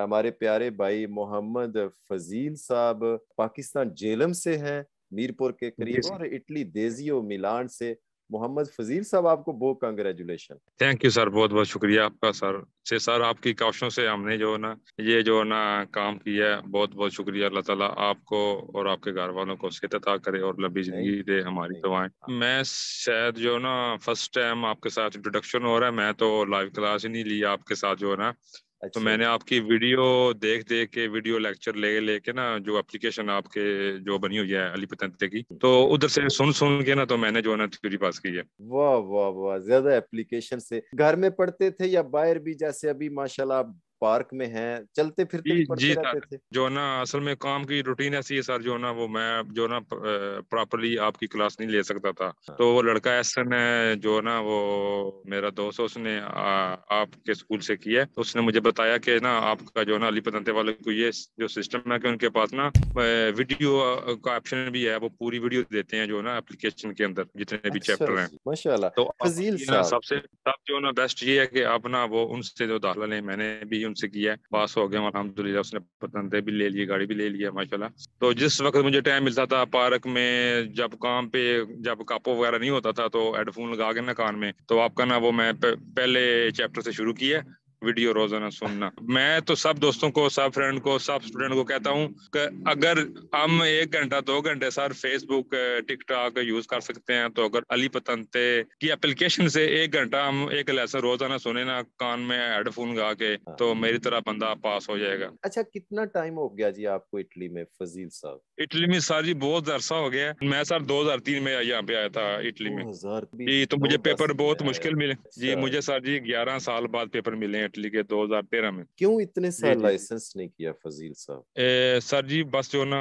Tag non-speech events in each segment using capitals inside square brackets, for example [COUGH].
हमारे प्यारे भाई मोहम्मद फजील साहब पाकिस्तान जेलम से हैं मीरपुर के करीब और इटली देजियो मिलान से मोहम्मद फजील साहब आपको बहुत कंग्रेचुलेशन थैंक यू सर बहुत बहुत शुक्रिया आपका सर से सर आपकी काशों से हमने जो ना ये जो ना काम किया है बहुत बहुत शुक्रिया अल्लाह ताला आपको और आपके घर वालों को सेहत अता करे और लंबी जिंदगी दे हमारी दुआएं मैं शायद जो ना फर्स्ट टाइम आपके साथ इंट्रोडक्शन हो रहा है मैं तो लाइव क्लास ही नहीं लिया आपके साथ जो है ना अच्छा। तो मैंने आपकी वीडियो देख देख के वीडियो लेक्चर ले लेके ना जो एप्लीकेशन आपके जो बनी हुई है अली पतंते की तो उधर से सुन सुन के ना तो मैंने जो है ना थ्योरी पास की है वाह वाह वाह ज्यादा एप्लीकेशन से घर में पढ़ते थे या बाहर भी जैसे अभी माशाल्लाह आप पार्क में हैं चलते फिरते जी, जी रहते थे जो ना असल में काम की रूटीन ऐसी है सर जो ना वो मैं जो ना प्रॉपरली आपकी क्लास नहीं ले सकता था तो वो लड़का एसन है जो ना वो मेरा दोस्त उसने आ, आपके स्कूल से किया तो उसने मुझे बताया कि ना आपका जो ना अली पदंते वाले को ये जो सिस्टम है कि उनके पास ना वीडियो का ऑप्शन भी है वो पूरी वीडियो देते हैं जो ना एप्लीकेशन के अंदर जितने भी चैप्टर अच्छा हैं माशाल्लाह तो सबसे सब जो ना बेस्ट ये है कि आप ना वो उनसे जो दाखिला लें मैंने भी उन हमसे किया है पास हो गया अलहमदुल्ला उसने पतंदे भी ले लिए गाड़ी भी ले लिया माशाल्लाह तो जिस वक्त मुझे टाइम मिलता था पार्क में जब काम पे जब कापो वगैरह नहीं होता था तो हेडफोन लगा के ना कान में तो आपका ना वो मैं पहले चैप्टर से शुरू किया वीडियो रोजाना सुनना मैं तो सब दोस्तों को सब फ्रेंड को सब स्टूडेंट को कहता हूँ अगर हम एक घंटा दो घंटे सर फेसबुक टिकटॉक यूज कर सकते हैं तो अगर अली पतंते की एप्लीकेशन से एक घंटा हम एक लेसन रोजाना सुने ना कान में हेडफोन गा के तो हाँ। मेरी तरह बंदा पास हो जाएगा अच्छा कितना टाइम हो गया जी आपको इटली में फजील साहब इटली में सर जी बहुत अरसा हो गया मैं सर दो में यहाँ पे आया था इटली में जी तो मुझे पेपर बहुत मुश्किल मिले जी अच्छा। मुझे सर जी ग्यारह साल बाद पेपर मिले हैं इटली के 2013 में क्यों इतने साल लाइसेंस नहीं किया फजील साहब सर जी बस जो ना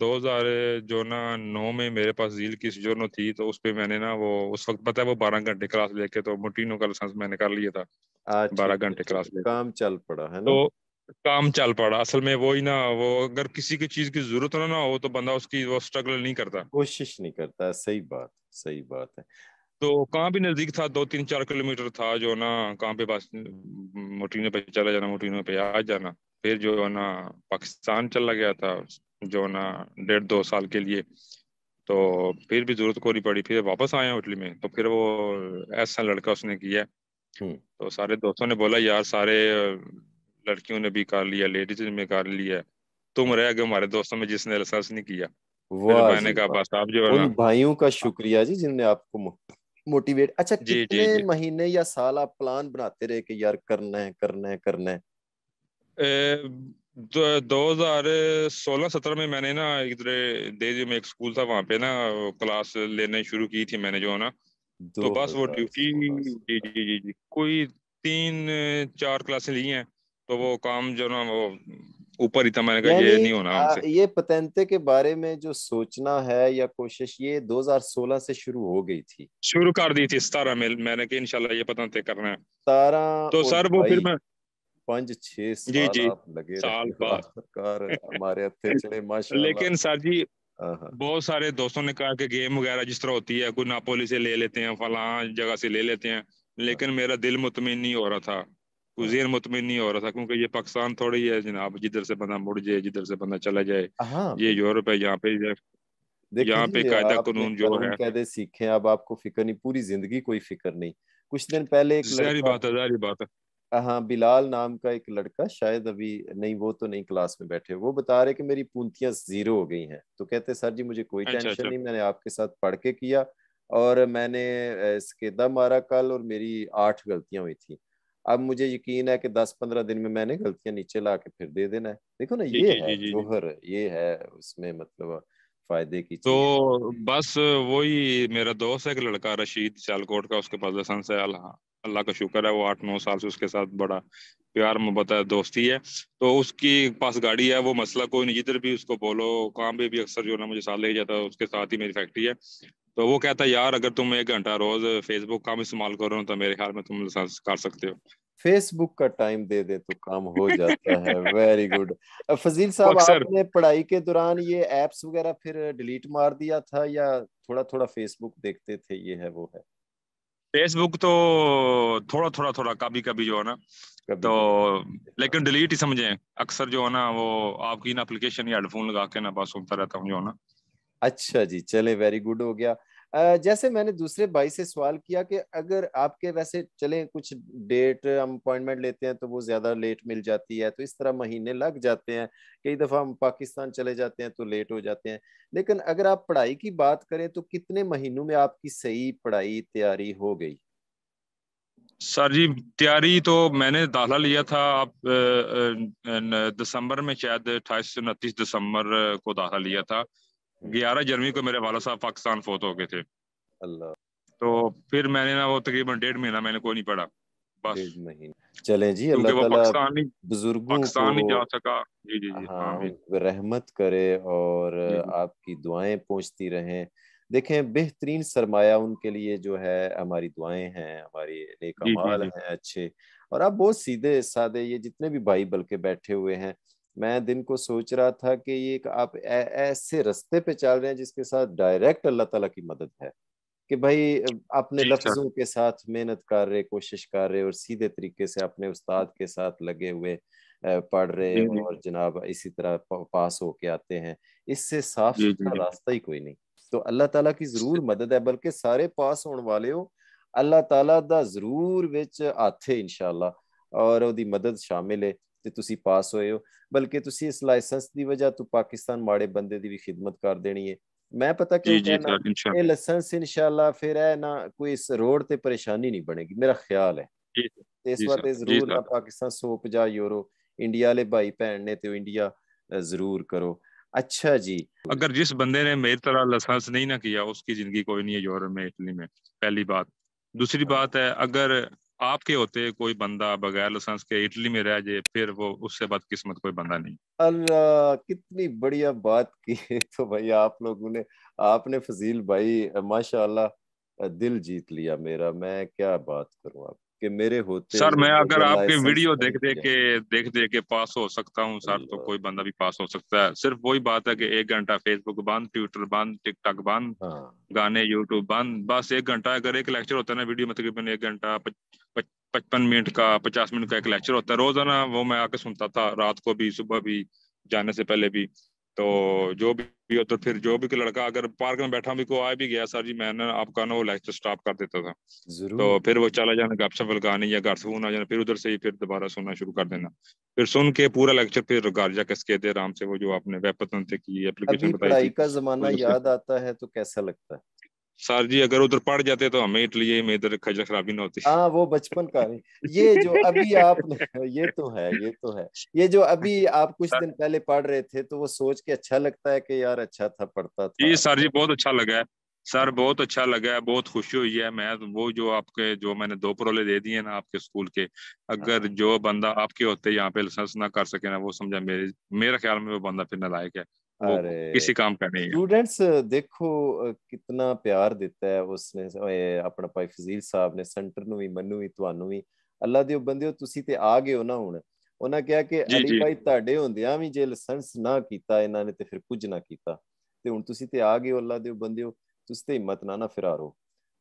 दो हजार जो ना नौ में मेरे पास जील की जो थी तो उस पर मैंने ना वो उस वक्त पता है वो बारह घंटे क्लास लेके तो मोटिनो का लाइसेंस मैंने कर लिया था अच्छा, बारह अच्छा, घंटे क्लास अच्छा, लेके काम चल पड़ा है ना तो काम चल पड़ा असल में वही ना वो अगर किसी की चीज की जरूरत ना हो तो बंदा उसकी वो स्ट्रगल नहीं करता कोशिश नहीं करता सही बात सही बात है तो कहाँ भी नजदीक था दो तीन चार किलोमीटर था जो ना कहाँ पे बस मोटिनो पे चला जाना मोटिनो पे आ जाना फिर जो है ना पाकिस्तान चला गया था जो ना डेढ़ दो साल के लिए तो फिर भी जरूरत कोरी पड़ी फिर वापस आया होटली में तो फिर वो ऐसा लड़का उसने किया हम्म। तो सारे दोस्तों ने बोला यार सारे लड़कियों ने भी कर लिया लेडीज ने कर लिया तुम रह गए हमारे दोस्तों में जिसने लाइसेंस नहीं किया वो मैंने कहा बस आप जो भाइयों का शुक्रिया जी जिनने आपको मोटिवेट अच्छा जी, कितने जी, जी. महीने या साल आप प्लान बनाते रहे कि यार करना है करना है करना है दो हजार सोलह सत्रह में मैंने ना इधर देजी में एक स्कूल था वहाँ पे ना क्लास लेने शुरू की थी मैंने जो ना तो बस वो ड्यूटी जी जी जी जी कोई तीन चार क्लासें ली हैं तो वो काम जो ना वो ऊपर ही था मैंने कहा ये नहीं होना आ, ये पतंते के बारे में जो सोचना है या कोशिश ये 2016 से शुरू हो गई थी शुरू कर दी थी सतारा में मैंने कि इंशाल्लाह ये पतंते करना है सतारह तो सर वो फिर मैं पांच छह जी जी लगे साल बाद सरकार हमारे हथे चले माशा लेकिन सर जी हाँ, हाँ। बहुत सारे दोस्तों ने कहा कि गेम वगैरह जिस तरह होती है कोई नापोली से ले लेते हैं फला जगह से ले लेते हैं हाँ। लेकिन मेरा दिल मुतमिन नहीं हो रहा था कोई हाँ। जेन मुतमिन नहीं हो रहा था क्योंकि ये पाकिस्तान थोड़ी है जनाब जिधर से बंदा मुड़ जाए जिधर से बंदा चला जाए हाँ, हाँ। ये यूरोप है यहाँ पे यहाँ पे कायदा कानून जो है कायदे सीखे अब आपको फिक्र नहीं पूरी जिंदगी कोई फिक्र नहीं कुछ दिन पहले एक सारी बात है सारी बात है हाँ बिलाल नाम का एक लड़का शायद अभी नहीं वो तो नहीं क्लास में बैठे वो बता रहे कि मेरी पूंतियां जीरो हो गई हैं तो कहते सर जी मुझे कोई अच्छा, टेंशन अच्छा। नहीं मैंने आपके साथ पढ़ के किया और मैंने इसके दम मारा कल और मेरी आठ गलतियां हुई थी अब मुझे यकीन है कि दस पंद्रह दिन में मैंने गलतियां नीचे ला के फिर दे देना है देखो ना ये जी, है जोहर ये है उसमें मतलब फायदे की तो बस वही मेरा दोस्त है एक लड़का रशीद सियालकोट का उसके पास लाइसेंस है अल्लाह का शुक्र है वो आठ नौ साल से उसके साथ बड़ा प्यार मोहब्बत है दोस्ती है तो उसकी पास गाड़ी है वो मसला कोई नहीं जिधर भी उसको बोलो काम पे भी अक्सर जो ना मुझे साथ ले जाता है उसके साथ ही मेरी फैक्ट्री है तो वो कहता है यार अगर तुम एक घंटा रोज फेसबुक काम इस्तेमाल करो तो मेरे ख्याल में तुम लाइसेंस कर सकते हो फेसबुक का टाइम दे दे तो काम हो [LAUGHS] जाता है वेरी गुड फजील साहब आपने पढ़ाई के दौरान ये एप्स वगैरह फिर डिलीट मार दिया था या थोड़ा थोड़ा फेसबुक देखते थे ये है वो है फेसबुक तो थोड़ा थोड़ा थोड़ा कभी कभी जो है ना तो लेकिन डिलीट ही समझे अक्सर जो है ना वो आपकी ना एप्लीकेशन या हेडफोन लगा के ना बस सुनता रहता हूँ जो है ना अच्छा जी चले वेरी गुड हो गया जैसे मैंने दूसरे भाई से सवाल किया कि अगर आपके वैसे चले कुछ डेट हम अपॉइंटमेंट लेते हैं तो वो ज्यादा लेट मिल जाती है तो इस तरह महीने लग जाते हैं कई दफा हम पाकिस्तान चले जाते हैं तो लेट हो जाते हैं लेकिन अगर आप पढ़ाई की बात करें तो कितने महीनों में आपकी सही पढ़ाई तैयारी हो गई सर जी तैयारी तो मैंने दाखला लिया था आप दिसंबर में शायद अट्ठाईस से उनतीस दिसंबर को दाखला लिया था ग्यारह जनवरी को मेरे वाला साहब पाकिस्तान फोत हो गए थे अल्लाह तो फिर मैंने ना वो तकरीबन डेढ़ महीना मैंने कोई नहीं पढ़ा चले जी अल्लाह पाकिस्तानी बुजुर्गों पाकिस्तान हाँ, हाँ, करे और आपकी दुआएं पहुंचती रहें देखें बेहतरीन सरमाया उनके लिए जो है हमारी दुआएं हैं हमारी नेक अमाल हैं अच्छे और आप बहुत सीधे सादे ये जितने भी भाई बल्कि बैठे हुए हैं मैं दिन को सोच रहा था कि ये आप ऐसे रस्ते पे चल रहे हैं जिसके साथ डायरेक्ट अल्लाह ताला की मदद है कि भाई अपने लफ्जों के साथ मेहनत कर रहे कोशिश कर रहे और सीधे तरीके से अपने उस्ताद के साथ लगे हुए पढ़ रहे और जनाब इसी तरह पास होके आते हैं इससे साफ सुथरा रास्ता ही कोई नहीं तो अल्लाह ताला की जरूर मदद है बल्कि सारे पास होने वाले हो अल्लाह ताला दा जरूर ਵਿੱਚ आते इनशाला और मदद शामिल है ਤੇ ਤੁਸੀਂ ਪਾਸ ਹੋਏ ਹੋ ਬਲਕਿ ਤੁਸੀਂ ਇਸ ਲਾਇਸੈਂਸ ਦੀ ਵਜ੍ਹਾ ਤੋਂ ਪਾਕਿਸਤਾਨ ਮਾੜੇ ਬੰਦੇ ਦੀ ਵੀ ਖidmat ਕਰ ਦੇਣੀ ਹੈ ਮੈਂ ਪਤਾ ਕਿ ਇਹ ਲਾਇਸੈਂਸ ਇਨਸ਼ਾਅੱਲਾ ਫਿਰ ਇਹ ਨਾ ਕੋਈ ਇਸ ਰੋਡ ਤੇ ਪਰੇਸ਼ਾਨੀ ਨਹੀਂ ਬਣੇਗੀ ਮੇਰਾ ਖਿਆਲ ਹੈ ਤੇ ਇਸ ਵਾਰ ਤੇ ਜ਼ਰੂਰ ਨਾ ਪਾਕਿਸਤਾਨ 150 ਯੂਰੋ ਇੰਡੀਆ ਵਾਲੇ ਭਾਈ ਭੈਣ ਨੇ ਤੇ ਇੰਡੀਆ ਜ਼ਰੂਰ ਕਰੋ अच्छा जी अगर जिस बंदे ने मेरी तरह लाइसेंस नहीं ना किया उसकी जिंदगी कोई नहीं है यूरोप में इटली में पहली बात दूसरी बात है अगर आपके होते कोई बंदा बगैर लाइसेंस के इटली में रह जाए फिर वो उससे बदकिस्मत कोई बंदा नहीं अल्लाह कितनी बढ़िया बात की [LAUGHS] तो भाई आप लोगों ने आपने फजील भाई माशाल्लाह दिल जीत लिया मेरा मैं क्या बात करूँ आप कि मेरे होते सर मैं अगर आपके वीडियो देख दे के देख दे के पास हो सकता हूँ सर तो कोई बंदा भी पास हो सकता है सिर्फ वही बात है कि एक घंटा फेसबुक बंद ट्विटर बंद टिकटॉक बंद हाँ। गाने यूट्यूब बंद बस एक घंटा अगर एक लेक्चर होता है ना वीडियो में मतलब तकरीबन एक घंटा पचपन मिनट का पचास मिनट का एक लेक्चर होता है रोजाना वो मैं आके सुनता था रात को भी सुबह भी जाने से पहले भी तो जो भी हो तो फिर जो भी लड़का अगर पार्क में बैठा भी को आ भी गया सर जी मैंने आपका ना वो लेक्चर स्टॉप कर देता था तो फिर वो चला जाना गपशप लगानी या घर से फोन आ जाना फिर उधर से ही फिर दोबारा सुनना शुरू कर देना फिर सुन के पूरा लेक्चर फिर घर जाके कहते आराम से वो जो आपने वेपतन की एप्लीकेशन बताई का जमाना याद आता है तो कैसा लगता है सर जी अगर उधर पढ़ जाते तो हमें इटली में इधर खजा खराबी ना होती हाँ वो बचपन का ये जो अभी आप [LAUGHS] ये तो है ये तो है ये जो अभी आप कुछ दिन पहले पढ़ रहे थे तो वो सोच के अच्छा लगता है कि यार अच्छा था पढ़ता था जी सर जी बहुत अच्छा लगा है सर बहुत अच्छा लगा है बहुत खुशी हुई है मैं तो वो जो आपके जो मैंने दो परोले दे दिए ना आपके स्कूल के अगर हाँ। जो बंदा आपके होते यहाँ पे लाइसेंस ना कर सके ना वो समझा मेरे मेरे ख्याल में वो बंदा फिर नलायक है ਅਰੇ ਕਿਸੇ ਕੰਮ ਕਰ ਨਹੀਂ ਸਟੂਡੈਂਟਸ ਦੇਖੋ ਕਿੰਨਾ ਪਿਆਰ ਦਿੱਤਾ ਹੈ ਉਸਨੇ ਆਪਣਾ ਭਾਈ ਫਜ਼ੀਲ ਸਾਹਿਬ ਨੇ ਸੈਂਟਰ ਨੂੰ ਵੀ ਮੰਨੂ ਵੀ ਤੁਹਾਨੂੰ ਵੀ ਅੱਲਾ ਦੇ ਬੰਦੇ ਤੁਸੀਂ ਤੇ ਆ ਗਏ ਹੋ ਨਾ ਹੁਣ ਉਹਨਾਂ ਕਿਹਾ ਕਿ ਅਲੀ ਭਾਈ ਤੁਹਾਡੇ ਹੁੰਦਿਆਂ ਵੀ ਜੇ ਲਾਇਸੈਂਸ ਨਾ ਕੀਤਾ ਇਹਨਾਂ ਨੇ ਤੇ ਫਿਰ ਕੁਝ ਨਾ ਕੀਤਾ ਤੇ ਹੁਣ ਤੁਸੀਂ ਤੇ ਆ ਗਏ ਹੋ ਅੱਲਾ ਦੇ ਬੰਦਿਓ ਤੁਸੀਂ ਤੇ ਹਿੰਮਤ ਨਾ ਨਾ ਫਿਰਾਰੋ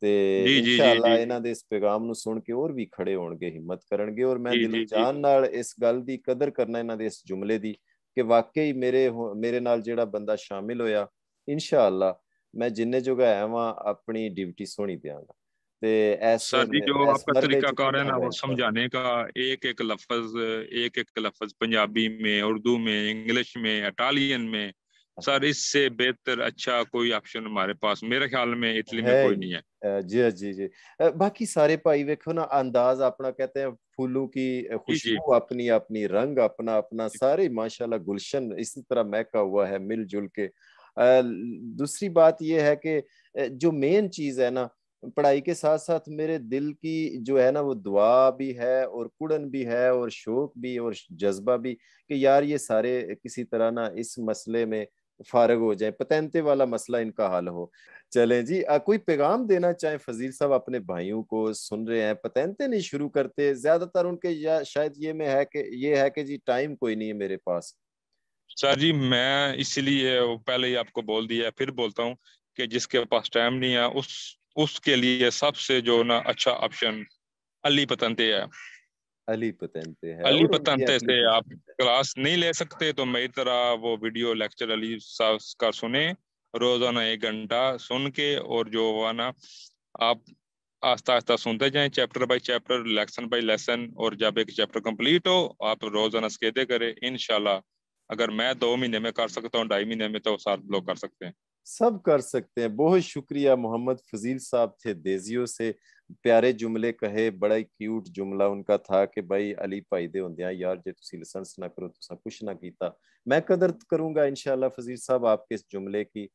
ਤੇ ਇਨਸ਼ਾਅੱਲਾ ਇਹਨਾਂ ਦੇ ਇਸ ਪੈਗਾਮ ਨੂੰ ਸੁਣ ਕੇ ਹੋਰ ਵੀ ਖੜੇ ਹੋਣਗੇ ਹਿੰਮਤ ਕਰਨਗੇ ਔਰ ਮੈਂ ਦਿਲੋਂ ਜਾਨ ਨਾਲ ਇਸ ਗੱਲ ਦੀ ਕਦਰ ਕਰਨਾ ਇਹਨਾਂ ਦੇ ਇਸ ਜੁਮਲੇ ਦੀ ਕਿ ਵਾਕਈ ਮੇਰੇ ਮੇਰੇ ਨਾਲ ਜਿਹੜਾ ਬੰਦਾ ਸ਼ਾਮਿਲ ਹੋਇਆ ਇਨਸ਼ਾ ਅੱਲਾ ਮੈਂ ਜਿੰਨੇ ਜੋਗਾ ਆਵਾਂ ਆਪਣੀ ਡਿਊਟੀ ਸੋਹਣੀ ਦਿਆਂਗਾ ते ऐसे सर जी जो आपका तरीकाकार है ना वो समझाने का एक एक लफज एक एक लफज पंजाबी में उर्दू में इंग्लिश में इटालियन में सर इससे बेहतर अच्छा कोई ऑप्शन हमारे पास मेरे ख्याल में इटली में कोई नहीं है जी जी जी बाकी सारे भाई देखो ना अंदाज अपना कहते हैं फूलों की खुशबू अपनी अपनी रंग अपना अपना सारे माशाल्लाह गुलशन इसी तरह महका हुआ है मिलजुल के दूसरी बात यह है कि जो मेन चीज है ना पढ़ाई के साथ साथ मेरे दिल की जो है ना वो दुआ भी है और कुड़न भी है और शोक भी और जज्बा भी कि यार ये सारे किसी तरह ना इस मसले में फारग हो जाए पतेंते वाला मसला इनका हल हो चले जी आ, कोई पैगाम देना चाहे फजील साहब अपने भाइयों को सुन रहे हैं पतेंते नहीं शुरू करते ज्यादातर उनके या शायद ये में है कि ये है कि जी टाइम कोई नहीं है मेरे पास सर जी मैं इसलिए पहले ही आपको बोल दिया फिर बोलता हूँ कि जिसके पास टाइम नहीं है उस उसके लिए सबसे जो ना अच्छा ऑप्शन अली पतंते है अली पतंते है अली पतंते से आप क्लास नहीं ले सकते तो मेरी तरह वो वीडियो लेक्चर अली साहब का सुने रोजाना एक घंटा सुन के और जो है ना आप आस्ता आस्ता सुनते जाएं chapter by chapter lesson by lesson और जब एक चैप्टर कंप्लीट हो आप रोजाना स्केदे करें इनशाला अगर मैं दो महीने में कर सकता हूँ ढाई महीने में तो सात लोग कर सकते हैं सब कर सकते हैं बहुत शुक्रिया मोहम्मद फजील साहब थे देजियो से प्यारे जुमले कहे बड़ा ही क्यूट जुमला उनका था कि भाई अली भाई दे हाँ यार जे तुसी लाइसेंस ना करो तुसा कुछ ना कीता मैं कदर करूंगा इनशाला फजील साहब आपके इस जुमले की